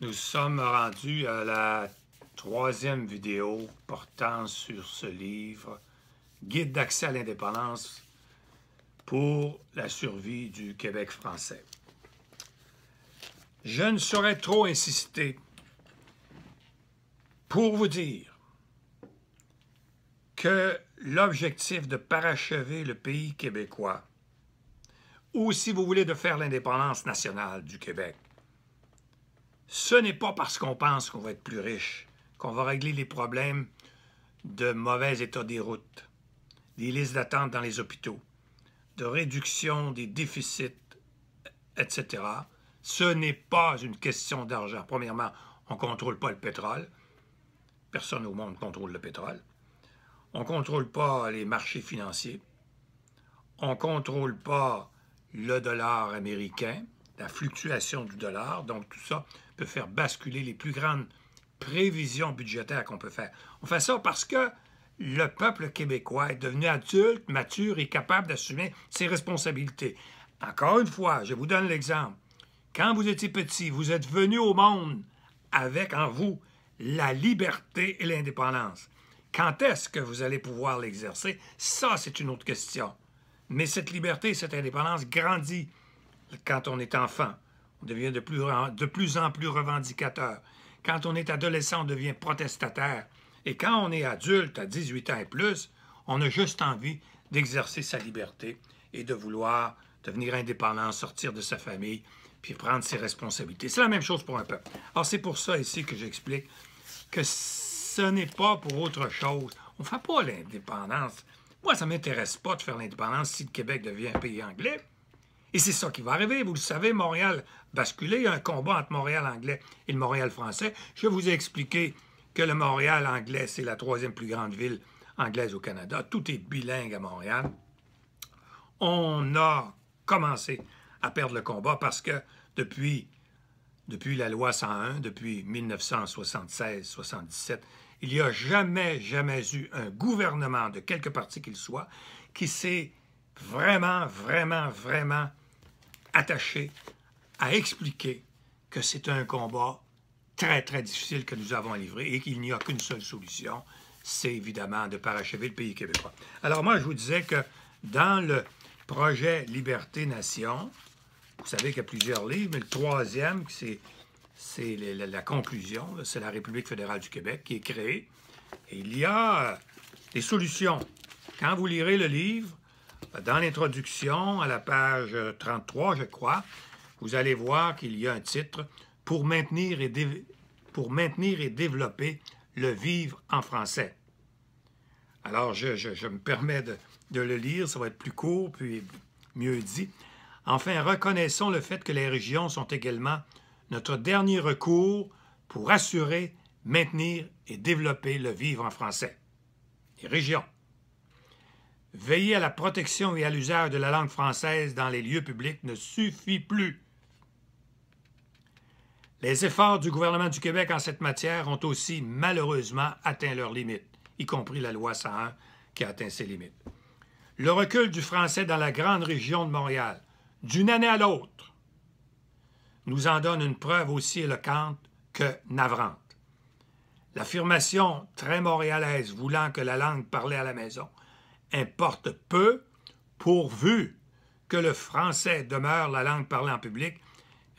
Nous sommes rendus à la troisième vidéo portant sur ce livre, Guide d'accès à l'indépendance pour la survie du Québec français. Je ne saurais trop insister pour vous dire que l'objectif de parachever le pays québécois, ou si vous voulez de faire l'indépendance nationale du Québec, ce n'est pas parce qu'on pense qu'on va être plus riche qu'on va régler les problèmes de mauvais état des routes, des listes d'attente dans les hôpitaux, de réduction des déficits, etc. Ce n'est pas une question d'argent. Premièrement, on ne contrôle pas le pétrole. Personne au monde contrôle le pétrole. On ne contrôle pas les marchés financiers. On ne contrôle pas le dollar américain la fluctuation du dollar. Donc, tout ça peut faire basculer les plus grandes prévisions budgétaires qu'on peut faire. On fait ça parce que le peuple québécois est devenu adulte, mature et capable d'assumer ses responsabilités. Encore une fois, je vous donne l'exemple. Quand vous étiez petit, vous êtes venu au monde avec en vous la liberté et l'indépendance. Quand est-ce que vous allez pouvoir l'exercer? Ça, c'est une autre question. Mais cette liberté, cette indépendance grandit quand on est enfant. On devient de plus, en, plus plus revendicateur. Quand on est adolescent, on devient protestataire. Et quand on est adulte, à 18 ans et plus, on a juste envie d'exercer sa liberté et de vouloir devenir indépendant, sortir de sa famille, puis prendre ses responsabilités. C'est la même chose pour un peuple. Alors c'est pour ça ici que j'explique que ce n'est pas pour autre chose. On ne fait pas l'indépendance. Moi, ça ne m'intéresse pas de faire l'indépendance si le Québec devient un pays anglais. Et c'est ça qui va arriver. Vous le savez, Montréal basculé. Il y a un combat entre Montréal anglais et le Montréal français. Je vous ai expliqué que le Montréal anglais, c'est la troisième plus grande ville anglaise au Canada. Tout est bilingue à Montréal. On a commencé à perdre le combat parce que depuis, depuis la loi 101, depuis 1976-77, il n'y a jamais, jamais eu un gouvernement de quelque parti qu'il soit qui s'est vraiment, vraiment, vraiment attaché à expliquer que c'est un combat très, très difficile que nous avons à livrer et qu'il n'y a qu'une seule solution, c'est évidemment de parachever le pays québécois. Alors moi, je vous disais que dans le projet Liberté-Nation, vous savez qu'il y a plusieurs livres, mais le troisième, c'est la, la, conclusion, c'est la République fédérale du Québec qui est créée. Et il y a des solutions. Quand vous lirez le livre, dans l'introduction, à la page 33, euh, je crois, vous allez voir qu'il y a un titre pour maintenir, et pour maintenir et développer le vivre en français. Alors, je, me permets de, de le lire, ça va être plus court, puis mieux dit. Enfin, reconnaissons le fait que les régions sont également notre dernier recours pour assurer, maintenir et développer le vivre en français. Les régions. Veiller à la protection et à l'usage de la langue française dans les lieux publics ne suffit plus. Les efforts du gouvernement du Québec en cette matière ont aussi malheureusement atteint leurs limites, y compris la loi 101 qui a atteint ses limites. Le recul du français dans la grande région de Montréal, d'une année à l'autre, nous en donne une preuve aussi éloquente que navrante. L'affirmation très montréalaise voulant que la langue parlait à la maison importe peu, pourvu que le français demeure la langue parlée en public,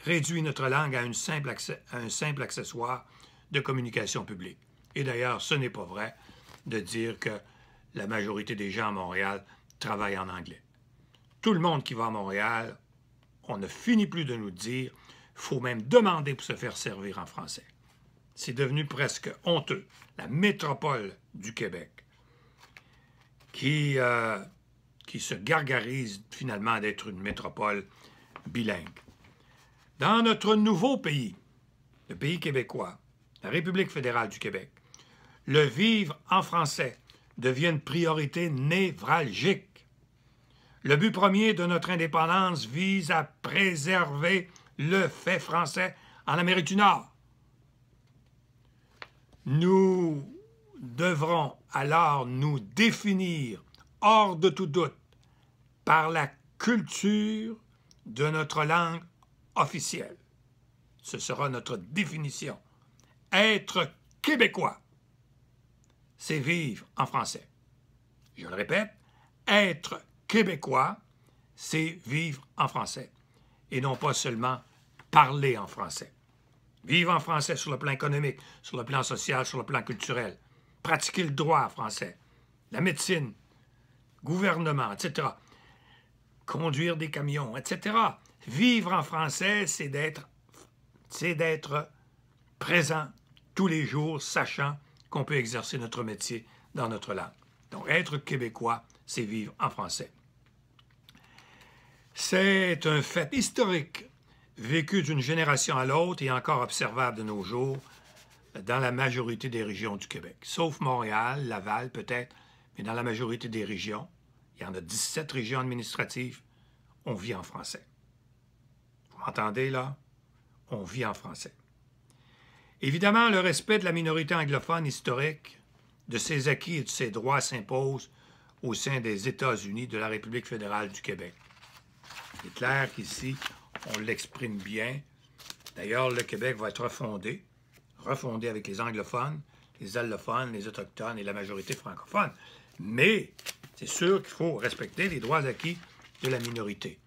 réduit notre langue à, un simple accessoire de communication publique. Et d'ailleurs, ce n'est pas vrai de dire que la majorité des gens à Montréal travaillent en anglais. Tout le monde qui va à Montréal, on ne finit plus de nous dire, faut même demander pour se faire servir en français. C'est devenu presque honteux, la métropole du Québec qui, euh, qui se gargarise finalement d'être une métropole bilingue. Dans notre nouveau pays, le pays québécois, la République fédérale du Québec, le vivre en français devient une priorité névralgique. Le but premier de notre indépendance vise à préserver le fait français en Amérique du Nord. Nous devrons alors nous définir hors de tout doute par la culture de notre langue officielle. Ce sera notre définition. Être québécois, c'est vivre en français. Je le répète, être québécois, c'est vivre en français et non pas seulement parler en français. Vivre en français sur le plan économique, sur le plan social, sur le plan culturel pratiquer le droit français, la médecine, gouvernement, etc. Conduire des camions, etc. Vivre en français, c'est d'être, c'est d'être présent tous les jours, sachant qu'on peut exercer notre métier dans notre langue. Donc, être québécois, c'est vivre en français. C'est un fait historique, vécu d'une génération à l'autre et encore observable de nos jours, dans la majorité des régions du Québec, sauf Montréal, Laval peut-être, mais dans la majorité des régions, il y en a 17 régions administratives, on vit en français. Vous m'entendez là? On vit en français. Évidemment, le respect de la minorité anglophone historique, de ses acquis et de ses droits s'impose au sein des États-Unis de la République fédérale du Québec. Il est clair qu'ici, on l'exprime bien. D'ailleurs, le Québec va être fondé refondée avec les anglophones, les allophones, les autochtones et la majorité francophone. Mais c'est sûr qu'il faut respecter les droits acquis de la minorité.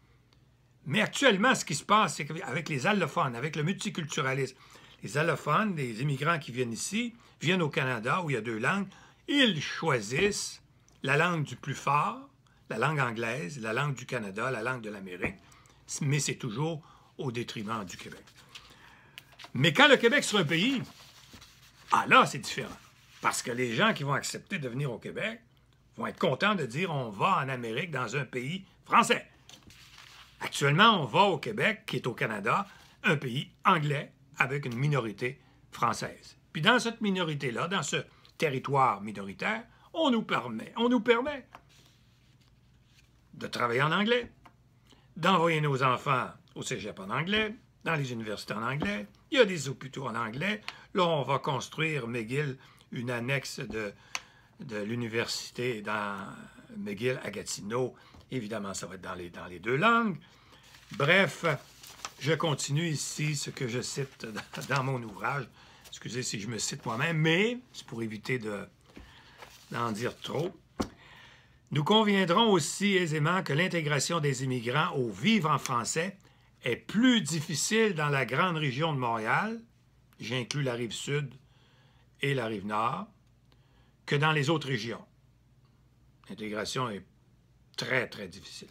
Mais actuellement, ce qui se passe, c'est qu'avec les allophones, avec le multiculturalisme, les allophones, les immigrants qui viennent ici, viennent au Canada où il y a deux langues, ils choisissent la langue du plus fort, la langue anglaise, la langue du Canada, la langue de l'Amérique, mais c'est toujours au détriment du Québec. Mais quand le Québec sera un pays, ah là, c'est différent. Parce que les gens qui vont accepter de venir au Québec vont être contents de dire on va en Amérique dans un pays français. Actuellement, on va au Québec, qui est au Canada, un pays anglais avec une minorité française. Puis dans cette minorité-là, dans ce territoire minoritaire, on nous permet, on nous permet de travailler en anglais, d'envoyer nos enfants au cégep en anglais, dans les universités en anglais, il y a des hôpitaux en anglais. Là, on va construire McGill, une annexe de, l'université dans McGill à Gatineau. Évidemment, ça va être dans les, dans les deux langues. Bref, je continue ici ce que je cite dans mon ouvrage. Excusez si je me cite moi-même, mais c'est pour éviter d'en dire trop. Nous conviendrons aussi aisément que l'intégration des immigrants au vivre en français est plus difficile dans la grande région de Montréal, j'inclus la rive sud et la rive nord, que dans les autres régions. L'intégration est très, très difficile.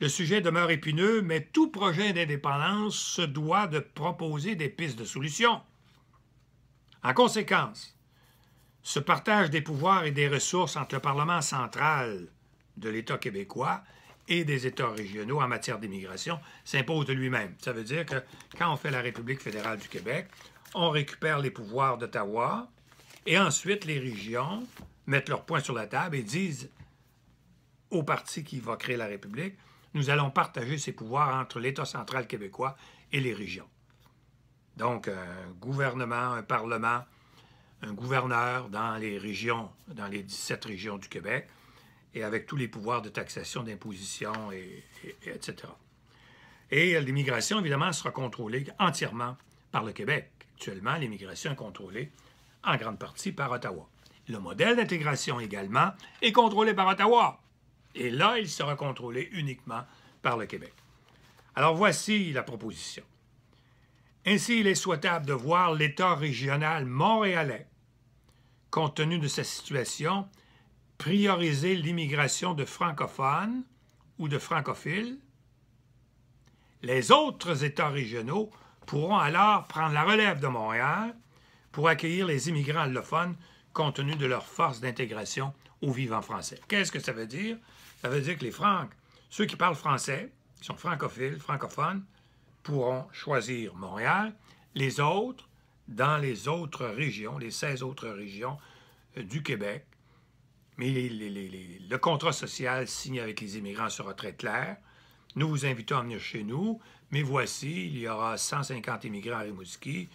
Le sujet demeure épineux, mais tout projet d'indépendance se doit de proposer des pistes de solutions. En conséquence, ce partage des pouvoirs et des ressources entre le Parlement central de l'État québécois et des États régionaux en matière d'immigration s'impose de lui-même. Ça veut dire que quand on fait la République fédérale du Québec, on récupère les pouvoirs d'Ottawa et ensuite les régions mettent leur point sur la table et disent au parti qui va créer la République, nous allons partager ces pouvoirs entre l'État central québécois et les régions. Donc, un gouvernement, un parlement, un gouverneur dans les régions, dans les 17 régions du Québec, et avec tous les pouvoirs de taxation, d'imposition, etc. Et euh, l'immigration, évidemment, sera contrôlée entièrement par le Québec. Actuellement, l'immigration est contrôlée en grande partie par Ottawa. Le modèle d'intégration également est contrôlé par Ottawa. Et là, il sera contrôlé uniquement par le Québec. Alors voici la proposition. Ainsi, il est souhaitable de voir l'État régional montréalais, compte tenu de sa situation, prioriser l'immigration de francophones ou de francophiles, les autres États régionaux pourront alors prendre la relève de Montréal pour accueillir les immigrants allophones compte tenu de leur force d'intégration au vivant français. Qu'est-ce que ça veut dire? Ça veut dire que les francs, ceux qui parlent français, qui sont francophiles, francophones, pourront choisir Montréal. Les autres, dans les autres régions, les 16 autres régions euh, du Québec, mais le contrat social signé avec les immigrants sera très clair. Nous vous invitons à venir chez nous, mais voici, il y aura 150 immigrants à Rimouski,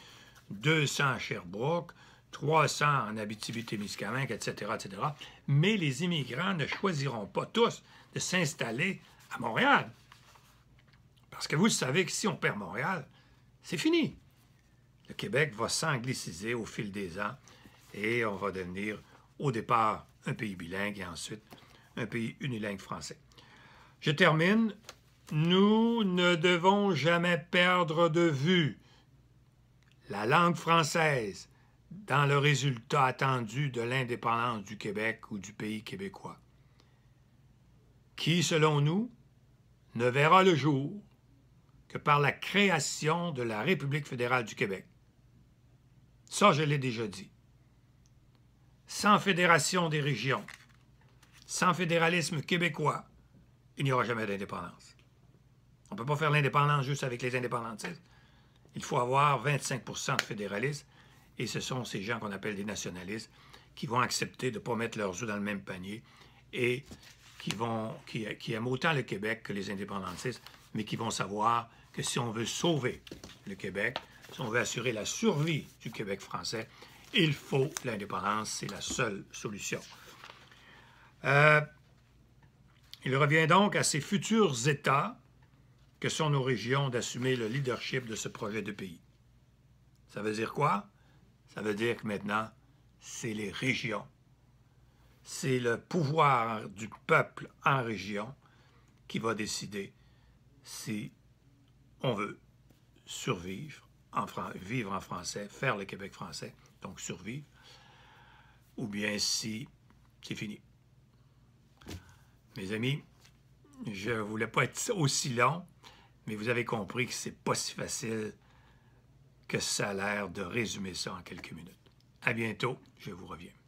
200 à Sherbrooke, 300 en Abitibi-Témiscamingue, etc., etc. Mais les immigrants ne choisiront pas tous de s'installer à Montréal. Parce que vous savez que si on perd Montréal, c'est fini. Le Québec va s'angliciser au fil des ans et on va devenir, au départ, un pays bilingue et ensuite un pays unilingue français. Je termine. Nous ne devons jamais perdre de vue la langue française dans le résultat attendu de l'indépendance du Québec ou du pays québécois, qui, selon nous, ne verra le jour que par la création de la République fédérale du Québec. Ça, je l'ai déjà dit. Sans fédération des régions, sans fédéralisme québécois, il n'y aura jamais d'indépendance. On ne peut pas faire l'indépendance juste avec les indépendantistes. Il faut avoir 25 de fédéralistes, et ce sont ces gens qu'on appelle des nationalistes qui vont accepter de ne pas mettre leurs œufs dans le même panier et qui, vont, qui, qui aiment autant le Québec que les indépendantistes, mais qui vont savoir que si on veut sauver le Québec, si on veut assurer la survie du Québec français, il faut l'indépendance, c'est la seule solution. Euh, il revient donc à ces futurs États que sont nos régions d'assumer le leadership de ce projet de pays. Ça veut dire quoi? Ça veut dire que maintenant, c'est les régions. C'est le pouvoir du peuple en région qui va décider si on veut survivre en vivre en français, faire le Québec français, donc survivre, ou bien si c'est fini. Mes amis, je ne voulais pas être aussi long, mais vous avez compris que c'est pas si facile que ça a l'air de résumer ça en quelques minutes. À bientôt, je vous reviens.